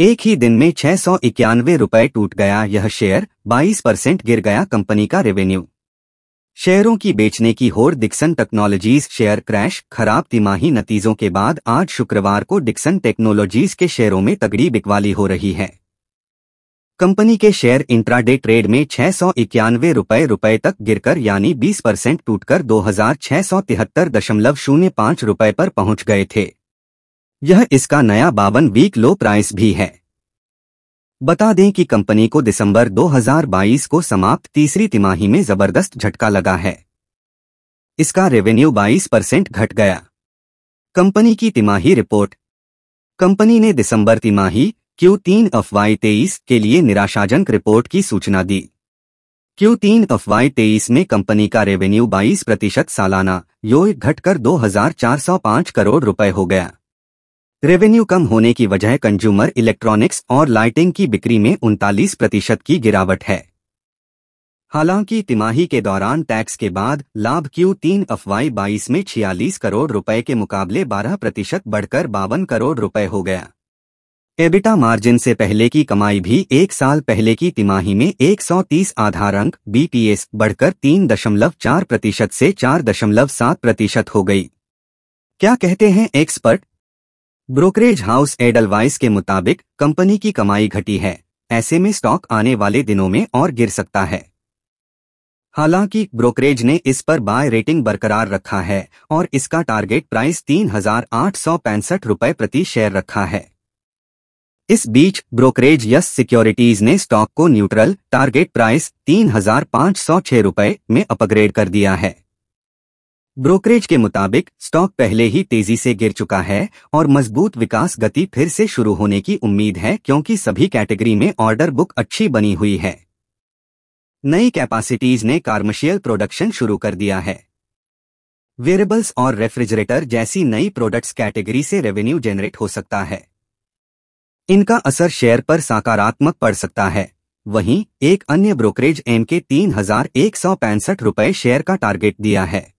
एक ही दिन में छह सौ इक्यानवे रुपए टूट गया यह शेयर 22 परसेंट गिर गया कंपनी का रेवेन्यू शेयरों की बेचने की होर डिक्सन टेक्नोलॉजीज शेयर क्रैश खराब तिमाही नतीजों के बाद आज शुक्रवार को डिक्सन टेक्नोलॉजीज के शेयरों में तगड़ी बिकवाली हो रही है कंपनी के शेयर इंट्राडे ट्रेड में छह सौ इक्यानवे रुपये रुपये तक गिरकर यानी 20 परसेंट टूटकर दो हजार छह सौ तिहत्तर दशमलव शून्य पाँच रुपये पर पहुंच गए थे यह इसका नया बावन वीक लो प्राइस भी है बता दें कि कंपनी को दिसंबर 2022 को समाप्त तीसरी तिमाही में जबरदस्त झटका लगा है इसका रेवेन्यू 22 परसेंट घट गया कंपनी की तिमाही रिपोर्ट कंपनी ने दिसंबर तिमाही क्यू तीन अफवाई तेईस के लिए निराशाजनक रिपोर्ट की सूचना दी क्यू तीन अफवाई तेईस में कंपनी का रेवेन्यू 22 प्रतिशत सालाना यो घटकर 2405 करोड़ रुपए हो गया रेवेन्यू कम होने की वजह कंज्यूमर इलेक्ट्रॉनिक्स और लाइटिंग की बिक्री में उनतालीस प्रतिशत की गिरावट है हालांकि तिमाही के दौरान टैक्स के बाद लाभ क्यू तीन अफवाई बाईस में छियालीस करोड़ रुपए के मुकाबले 12 प्रतिशत बढ़कर बावन करोड़ रुपए हो गया एबिटा मार्जिन से पहले की कमाई भी एक साल पहले की तिमाही में 130 आधार अंक बीपीएस बढ़कर 3.4 प्रतिशत से 4.7 प्रतिशत हो गई क्या कहते हैं एक्सपर्ट ब्रोकरेज हाउस एडलवाइस के मुताबिक कंपनी की कमाई घटी है ऐसे में स्टॉक आने वाले दिनों में और गिर सकता है हालांकि ब्रोकरेज ने इस पर बाय रेटिंग बरकरार रखा है और इसका टारगेट प्राइस तीन हजार आठ सौ पैंसठ रुपए प्रति शेयर रखा है इस बीच ब्रोकरेज यस सिक्योरिटीज ने स्टॉक को न्यूट्रल टारगेट प्राइस तीन हजार पाँच सौ छह रुपए में अपग्रेड कर दिया है ब्रोकरेज के मुताबिक स्टॉक पहले ही तेजी से गिर चुका है और मजबूत विकास गति फिर से शुरू होने की उम्मीद है क्योंकि सभी कैटेगरी में ऑर्डर बुक अच्छी बनी हुई है नई कैपेसिटीज ने कार्मशियल प्रोडक्शन शुरू कर दिया है वेरेबल्स और रेफ्रिजरेटर जैसी नई प्रोडक्ट्स कैटेगरी से रेवेन्यू जनरेट हो सकता है इनका असर शेयर पर सकारात्मक पड़ सकता है वहीं एक अन्य ब्रोकरेज एम के तीन हजार एक सौ पैंसठ शेयर का टारगेट दिया है